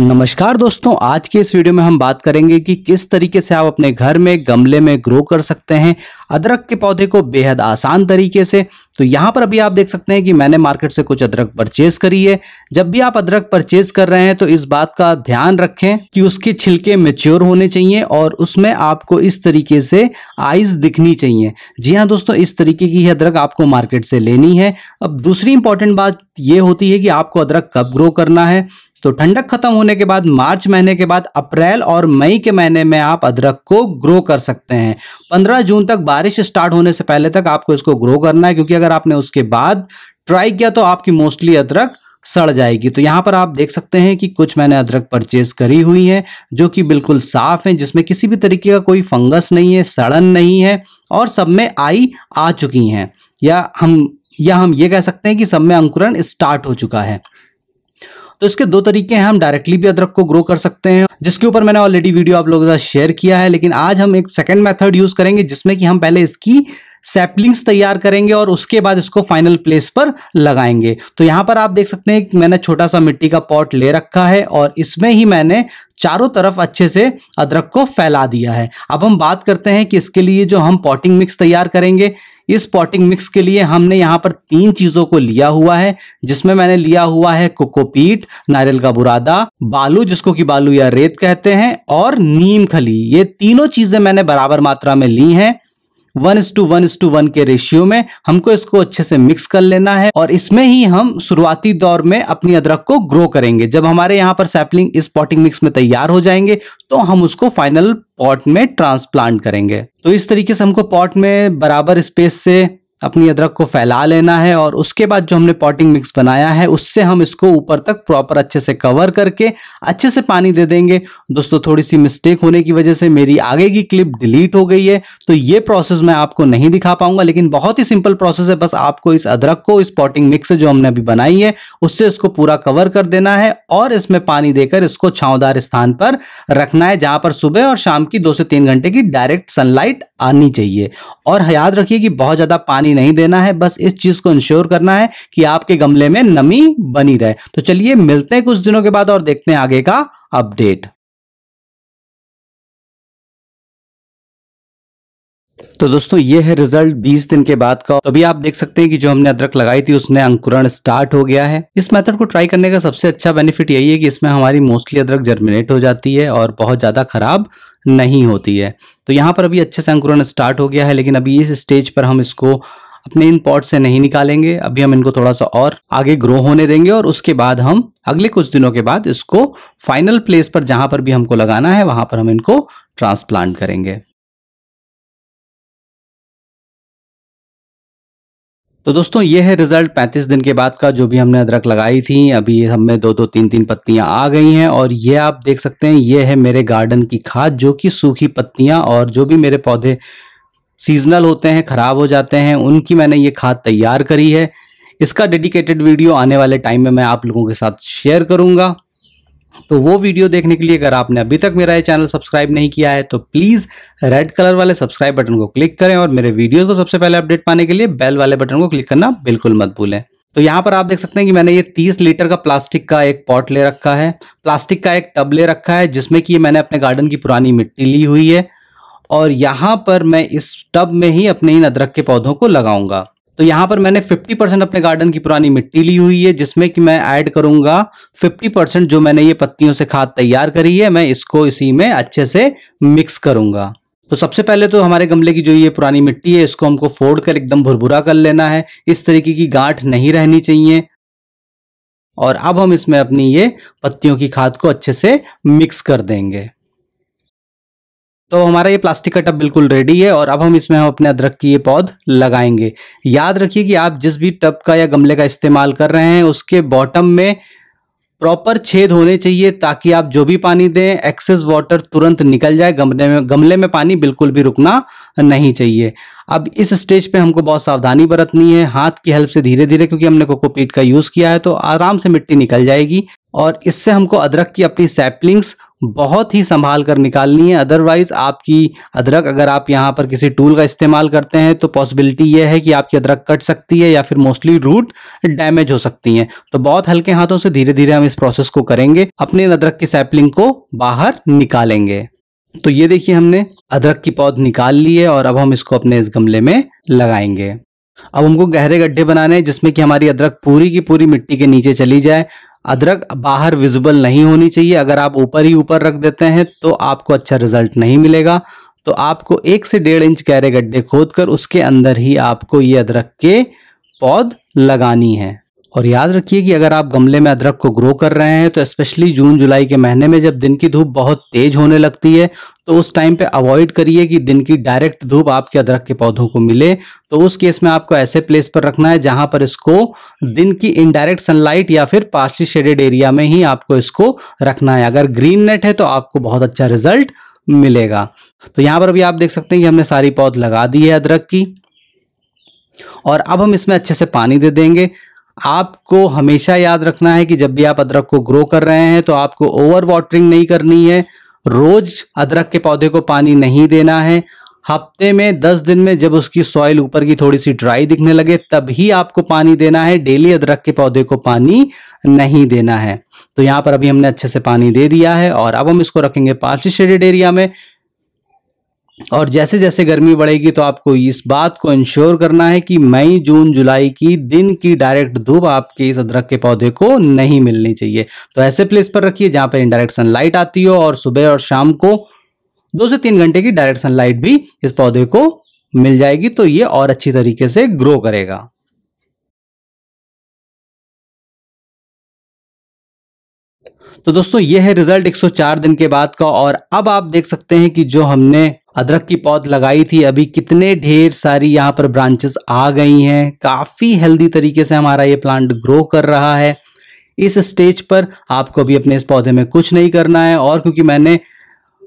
नमस्कार दोस्तों आज के इस वीडियो में हम बात करेंगे कि किस तरीके से आप अपने घर में गमले में ग्रो कर सकते हैं अदरक के पौधे को बेहद आसान तरीके से तो यहाँ पर अभी आप देख सकते हैं कि मैंने मार्केट से कुछ अदरक परचेज करी है जब भी आप अदरक परचेज कर रहे हैं तो इस बात का ध्यान रखें कि उसके छिलके मेच्योर होने चाहिए और उसमें आपको इस तरीके से आइज दिखनी चाहिए जी हाँ दोस्तों इस तरीके की ही अदरक आपको मार्केट से लेनी है अब दूसरी इंपॉर्टेंट बात ये होती है कि आपको अदरक कब ग्रो करना है तो ठंडक खत्म होने के बाद मार्च महीने के बाद अप्रैल और मई के महीने में आप अदरक को ग्रो कर सकते हैं 15 जून तक बारिश स्टार्ट होने से पहले तक आपको इसको ग्रो करना है क्योंकि अगर आपने उसके बाद ट्राई किया तो आपकी मोस्टली अदरक सड़ जाएगी तो यहाँ पर आप देख सकते हैं कि कुछ मैंने अदरक परचेज करी हुई है जो कि बिल्कुल साफ है जिसमें किसी भी तरीके का कोई फंगस नहीं है सड़न नहीं है और सब में आई आ चुकी हैं या हम या हम ये कह सकते हैं कि सब में अंकुरण स्टार्ट हो चुका है तो इसके दो तरीके हैं हम डायरेक्टली भी अदरक को ग्रो कर सकते हैं जिसके ऊपर मैंने ऑलरेडी वीडियो आप लोगों के साथ शेयर किया है लेकिन आज हम एक सेकेंड मेथड यूज करेंगे जिसमें कि हम पहले इसकी सैपलिंग्स तैयार करेंगे और उसके बाद इसको फाइनल प्लेस पर लगाएंगे तो यहां पर आप देख सकते हैं मैंने छोटा सा मिट्टी का पॉट ले रखा है और इसमें ही मैंने चारों तरफ अच्छे से अदरक को फैला दिया है अब हम बात करते हैं कि इसके लिए जो हम पॉटिंग मिक्स तैयार करेंगे इस पॉटिंग मिक्स के लिए हमने यहाँ पर तीन चीजों को लिया हुआ है जिसमें मैंने लिया हुआ है कोकोपीट नारियल का बुरादा बालू जिसको कि बालू या रेत कहते हैं और नीम खली ये तीनों चीजें मैंने बराबर मात्रा में ली हैं one is to one is to one के रेशियो में हमको इसको अच्छे से मिक्स कर लेना है और इसमें ही हम शुरुआती दौर में अपनी अदरक को ग्रो करेंगे जब हमारे यहाँ पर सैपलिंग इस पॉटिंग मिक्स में तैयार हो जाएंगे तो हम उसको फाइनल पॉट में ट्रांसप्लांट करेंगे तो इस तरीके से हमको पॉट में बराबर स्पेस से अपनी अदरक को फैला लेना है और उसके बाद जो हमने पॉटिंग मिक्स बनाया है उससे हम इसको ऊपर तक प्रॉपर अच्छे से कवर करके अच्छे से पानी दे देंगे दोस्तों थोड़ी सी मिस्टेक होने की वजह से मेरी आगे की क्लिप डिलीट हो गई है तो ये प्रोसेस मैं आपको नहीं दिखा पाऊंगा लेकिन बहुत ही सिंपल प्रोसेस है बस आपको इस अदरक को इस पॉटिंग मिक्स जो हमने अभी बनाई है उससे इसको पूरा कवर कर देना है और इसमें पानी देकर इसको छावदार स्थान पर रखना है जहां पर सुबह और शाम की दो से तीन घंटे की डायरेक्ट सनलाइट आनी चाहिए और याद रखिए कि बहुत ज्यादा पानी पानी नहीं देना है बस इस चीज को इंश्योर करना है कि आपके गमले में नमी बनी रहे तो चलिए मिलते हैं कुछ दिनों के बाद और देखते हैं आगे का अपडेट तो दोस्तों ये है रिजल्ट 20 दिन के बाद का तो अभी आप देख सकते हैं कि जो हमने अदरक लगाई थी उसने अंकुरण स्टार्ट हो गया है इस मेथड को ट्राई करने का सबसे अच्छा बेनिफिट यही है कि इसमें हमारी मोस्टली अदरक जर्मिनेट हो जाती है और बहुत ज़्यादा खराब नहीं होती है तो यहाँ पर अभी अच्छे से अंकुरण स्टार्ट हो गया है लेकिन अभी इस स्टेज पर हम इसको अपने इन पॉट से नहीं निकालेंगे अभी हम इनको थोड़ा सा और आगे ग्रो होने देंगे और उसके बाद हम अगले कुछ दिनों के बाद इसको फाइनल प्लेस पर जहां पर भी हमको लगाना है वहां पर हम इनको ट्रांसप्लांट करेंगे तो दोस्तों ये है रिजल्ट 35 दिन के बाद का जो भी हमने अदरक लगाई थी अभी हमें दो दो तीन तीन पत्तियां आ गई हैं और ये आप देख सकते हैं ये है मेरे गार्डन की खाद जो कि सूखी पत्तियां और जो भी मेरे पौधे सीजनल होते हैं ख़राब हो जाते हैं उनकी मैंने ये खाद तैयार करी है इसका डेडिकेटेड वीडियो आने वाले टाइम में मैं आप लोगों के साथ शेयर करूँगा तो वो वीडियो देखने के लिए अगर आपने अभी तक मेरा ये चैनल सब्सक्राइब नहीं किया है तो प्लीज़ रेड कलर वाले सब्सक्राइब बटन को क्लिक करें और मेरे वीडियो को सबसे पहले अपडेट पाने के लिए बेल वाले बटन को क्लिक करना बिल्कुल मत भूलें तो यहाँ पर आप देख सकते हैं कि मैंने ये 30 लीटर का प्लास्टिक का एक पॉट ले रखा है प्लास्टिक का एक टब ले रखा है जिसमें कि मैंने अपने गार्डन की पुरानी मिट्टी ली हुई है और यहाँ पर मैं इस टब में ही अपने इन अदरक के पौधों को लगाऊंगा तो यहां पर मैंने 50 परसेंट अपने गार्डन की पुरानी मिट्टी ली हुई है जिसमें कि मैं ऐड करूंगा 50 परसेंट जो मैंने ये पत्तियों से खाद तैयार करी है मैं इसको इसी में अच्छे से मिक्स करूंगा तो सबसे पहले तो हमारे गमले की जो ये पुरानी मिट्टी है इसको हमको फोड़ कर एकदम भुरभुरा कर लेना है इस तरीके की गांठ नहीं रहनी चाहिए और अब हम इसमें अपनी ये पत्तियों की खाद को अच्छे से मिक्स कर देंगे तो हमारा ये प्लास्टिक का टब बिल्कुल रेडी है और अब हम इसमें हम अपने अदरक की ये पौध लगाएंगे याद रखिए कि आप जिस भी टब का या गमले का इस्तेमाल कर रहे हैं उसके बॉटम में प्रॉपर छेद होने चाहिए ताकि आप जो भी पानी दें एक्सेस वाटर तुरंत निकल जाए गमले में गमले में पानी बिल्कुल भी रुकना नहीं चाहिए अब इस स्टेज पे हमको बहुत सावधानी बरतनी है हाथ की हेल्प से धीरे धीरे क्योंकि हमने कोकोपीट का यूज़ किया है तो आराम से मिट्टी निकल जाएगी और इससे हमको अदरक की अपनी सैपलिंग्स बहुत ही संभाल कर निकालनी है अदरवाइज आपकी अदरक अगर आप यहाँ पर किसी टूल का इस्तेमाल करते हैं तो पॉसिबिलिटी यह है कि आपकी अदरक कट सकती है या फिर मोस्टली रूट डैमेज हो सकती है तो बहुत हल्के हाथों से धीरे धीरे हम इस प्रोसेस को करेंगे अपने अदरक की सैपलिंग को बाहर निकालेंगे तो ये देखिए हमने अदरक की पौध निकाल ली है और अब हम इसको अपने इस गमले में लगाएंगे अब हमको गहरे गड्ढे बनाने हैं जिसमें कि हमारी अदरक पूरी की पूरी मिट्टी के नीचे चली जाए अदरक बाहर विजिबल नहीं होनी चाहिए अगर आप ऊपर ही ऊपर रख देते हैं तो आपको अच्छा रिजल्ट नहीं मिलेगा तो आपको एक से डेढ़ इंच गहरे गड्ढे खोद कर उसके अंदर ही आपको ये अदरक के पौध लगानी है और याद रखिए कि अगर आप गमले में अदरक को ग्रो कर रहे हैं तो स्पेशली जून जुलाई के महीने में जब दिन की धूप बहुत तेज होने लगती है तो उस टाइम पे अवॉइड करिए कि दिन की डायरेक्ट धूप आपके अदरक के पौधों को मिले तो उस केस में आपको ऐसे प्लेस पर रखना है जहां पर इसको दिन की इनडायरेक्ट सनलाइट या फिर पार्शी शेडेड एरिया में ही आपको इसको रखना है अगर ग्रीन नेट है तो आपको बहुत अच्छा रिजल्ट मिलेगा तो यहाँ पर अभी आप देख सकते हैं कि हमने सारी पौध लगा दी है अदरक की और अब हम इसमें अच्छे से पानी दे देंगे आपको हमेशा याद रखना है कि जब भी आप अदरक को ग्रो कर रहे हैं तो आपको ओवर वाटरिंग नहीं करनी है रोज अदरक के पौधे को पानी नहीं देना है हफ्ते में दस दिन में जब उसकी सॉइल ऊपर की थोड़ी सी ड्राई दिखने लगे तभी आपको पानी देना है डेली अदरक के पौधे को पानी नहीं देना है तो यहाँ पर अभी हमने अच्छे से पानी दे दिया है और अब हम इसको रखेंगे पार्टी शेडेड एरिया में और जैसे जैसे गर्मी बढ़ेगी तो आपको इस बात को इंश्योर करना है कि मई जून जुलाई की दिन की डायरेक्ट धूप आपके इस अदरक के पौधे को नहीं मिलनी चाहिए तो ऐसे प्लेस पर रखिए जहां पर इनडायरेक्ट सनलाइट आती हो और सुबह और शाम को दो से तीन घंटे की डायरेक्ट सनलाइट भी इस पौधे को मिल जाएगी तो ये और अच्छी तरीके से ग्रो करेगा तो दोस्तों ये है रिजल्ट 104 दिन के बाद का और अब आप देख सकते हैं कि जो हमने अदरक की पौध लगाई थी अभी कितने ढेर सारी यहाँ पर ब्रांचेस आ गई हैं काफ़ी हेल्दी तरीके से हमारा ये प्लांट ग्रो कर रहा है इस स्टेज पर आपको भी अपने इस पौधे में कुछ नहीं करना है और क्योंकि मैंने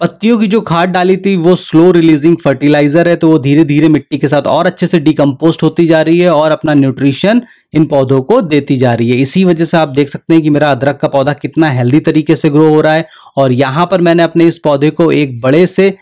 पत्तियों की जो खाद डाली थी वो स्लो रिलीजिंग फर्टिलाइजर है तो वो धीरे धीरे मिट्टी के साथ और अच्छे से डिकम्पोस्ट होती जा रही है और अपना न्यूट्रिशन इन पौधों को देती जा रही है इसी वजह से आप देख सकते हैं कि मेरा अदरक का पौधा कितना हेल्दी तरीके से ग्रो हो रहा है और यहाँ पर मैंने अपने इस पौधे को एक बड़े से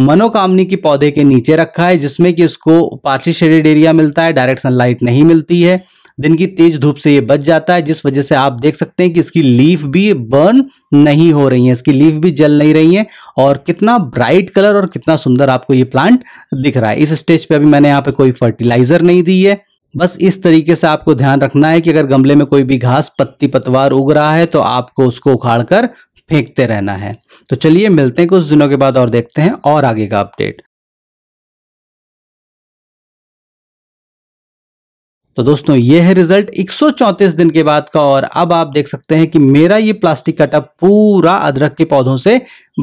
मनोकामनी के पौधे के नीचे रखा है जिसमें कि उसको पार्शियल शेडेड एरिया मिलता है डायरेक्ट सनलाइट नहीं मिलती है दिन की तेज धूप से ये बच जाता है जिस वजह से आप देख सकते हैं कि इसकी लीफ भी बर्न नहीं हो रही है इसकी लीफ भी जल नहीं रही है और कितना ब्राइट कलर और कितना सुंदर आपको ये प्लांट दिख रहा है इस स्टेज पे अभी मैंने यहाँ पे कोई फर्टिलाइजर नहीं दी है बस इस तरीके से आपको ध्यान रखना है कि अगर गमले में कोई भी घास पत्ती पतवार उग रहा है तो आपको उसको उखाड़ फेंकते रहना है तो चलिए मिलते हैं कुछ दिनों के बाद और देखते हैं और आगे का अपडेट तो दोस्तों ये है रिजल्ट 134 दिन के बाद का और अब आप देख सकते हैं कि मेरा ये प्लास्टिक कटअप पूरा अदरक के पौधों से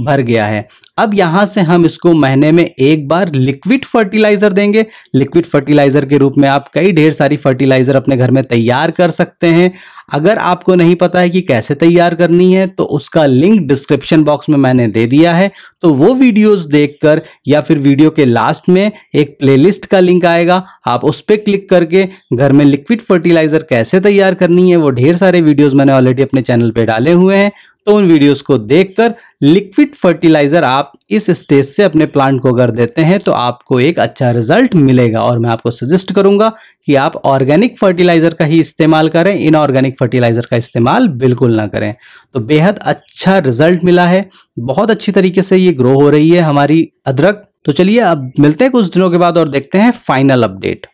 भर गया है अब यहां से हम इसको महीने में एक बार लिक्विड फर्टिलाइजर देंगे लिक्विड फर्टिलाइजर के रूप में आप कई ढेर सारी फर्टिलाइजर अपने घर में तैयार कर सकते हैं अगर आपको नहीं पता है कि कैसे तैयार करनी है तो उसका लिंक डिस्क्रिप्शन बॉक्स में मैंने दे दिया है तो वो वीडियोस देखकर या फिर वीडियो के लास्ट में एक प्लेलिस्ट का लिंक आएगा आप उस पर क्लिक करके घर में लिक्विड फर्टिलाइजर कैसे तैयार करनी है वो ढेर सारे वीडियोज मैंने ऑलरेडी अपने चैनल पर डाले हुए हैं तो उन वीडियोस को देखकर लिक्विड फर्टिलाइजर आप इस स्टेज से अपने प्लांट को अगर देते हैं तो आपको एक अच्छा रिजल्ट मिलेगा और मैं आपको सजेस्ट करूंगा कि आप ऑर्गेनिक फर्टिलाइजर का ही इस्तेमाल करें इनऑर्गेनिक फर्टिलाइजर का इस्तेमाल बिल्कुल ना करें तो बेहद अच्छा रिजल्ट मिला है बहुत अच्छी तरीके से ये ग्रो हो रही है हमारी अदरक तो चलिए अब मिलते हैं कुछ दिनों के बाद और देखते हैं फाइनल अपडेट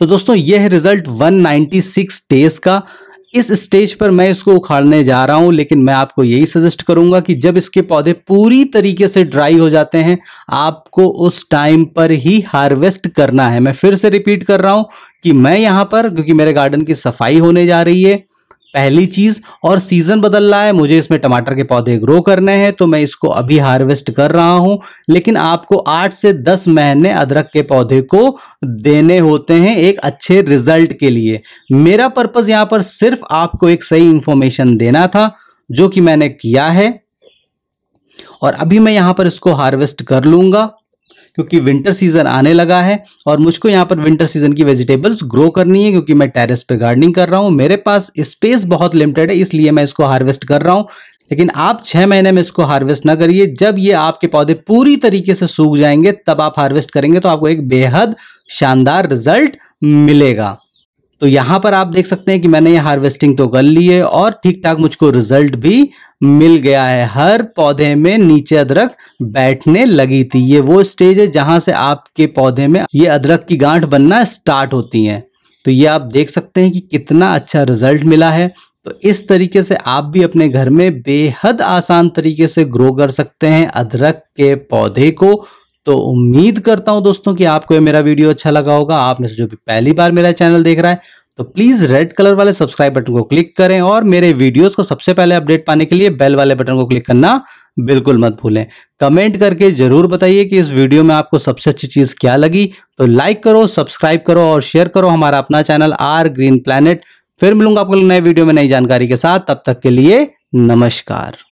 तो दोस्तों यह है रिजल्ट 196 डेज का इस स्टेज पर मैं इसको उखाड़ने जा रहा हूं लेकिन मैं आपको यही सजेस्ट करूंगा कि जब इसके पौधे पूरी तरीके से ड्राई हो जाते हैं आपको उस टाइम पर ही हार्वेस्ट करना है मैं फिर से रिपीट कर रहा हूं कि मैं यहां पर क्योंकि मेरे गार्डन की सफाई होने जा रही है पहली चीज और सीजन बदल रहा है मुझे इसमें टमाटर के पौधे ग्रो करने हैं तो मैं इसको अभी हार्वेस्ट कर रहा हूं लेकिन आपको आठ से दस महीने अदरक के पौधे को देने होते हैं एक अच्छे रिजल्ट के लिए मेरा पर्पज यहां पर सिर्फ आपको एक सही इंफॉर्मेशन देना था जो कि मैंने किया है और अभी मैं यहां पर इसको हार्वेस्ट कर लूंगा क्योंकि विंटर सीजन आने लगा है और मुझको यहाँ पर विंटर सीजन की वेजिटेबल्स ग्रो करनी है क्योंकि मैं टेरेस पे गार्डनिंग कर रहा हूँ मेरे पास स्पेस बहुत लिमिटेड है इसलिए मैं इसको हार्वेस्ट कर रहा हूँ लेकिन आप छः महीने में इसको हार्वेस्ट ना करिए जब ये आपके पौधे पूरी तरीके से सूख जाएंगे तब आप हार्वेस्ट करेंगे तो आपको एक बेहद शानदार रिजल्ट मिलेगा तो यहां पर आप देख सकते हैं कि मैंने ये हार्वेस्टिंग तो कर ली है और ठीक ठाक मुझको रिजल्ट भी मिल गया है हर पौधे में नीचे अदरक बैठने लगी थी ये वो स्टेज है जहां से आपके पौधे में ये अदरक की गांठ बनना स्टार्ट होती है तो ये आप देख सकते हैं कि कितना अच्छा रिजल्ट मिला है तो इस तरीके से आप भी अपने घर में बेहद आसान तरीके से ग्रो कर सकते हैं अदरक के पौधे को तो उम्मीद करता हूं दोस्तों कि आपको ये मेरा वीडियो अच्छा लगा होगा में से जो भी पहली बार मेरा चैनल देख रहा है तो प्लीज़ रेड कलर वाले सब्सक्राइब बटन को क्लिक करें और मेरे वीडियोस को सबसे पहले अपडेट पाने के लिए बेल वाले बटन को क्लिक करना बिल्कुल मत भूलें कमेंट करके ज़रूर बताइए कि इस वीडियो में आपको सबसे अच्छी चीज़ क्या लगी तो लाइक करो सब्सक्राइब करो और शेयर करो हमारा अपना चैनल आर ग्रीन प्लानट फिर मिलूंगा आपको नए वीडियो में नई जानकारी के साथ तब तक के लिए नमस्कार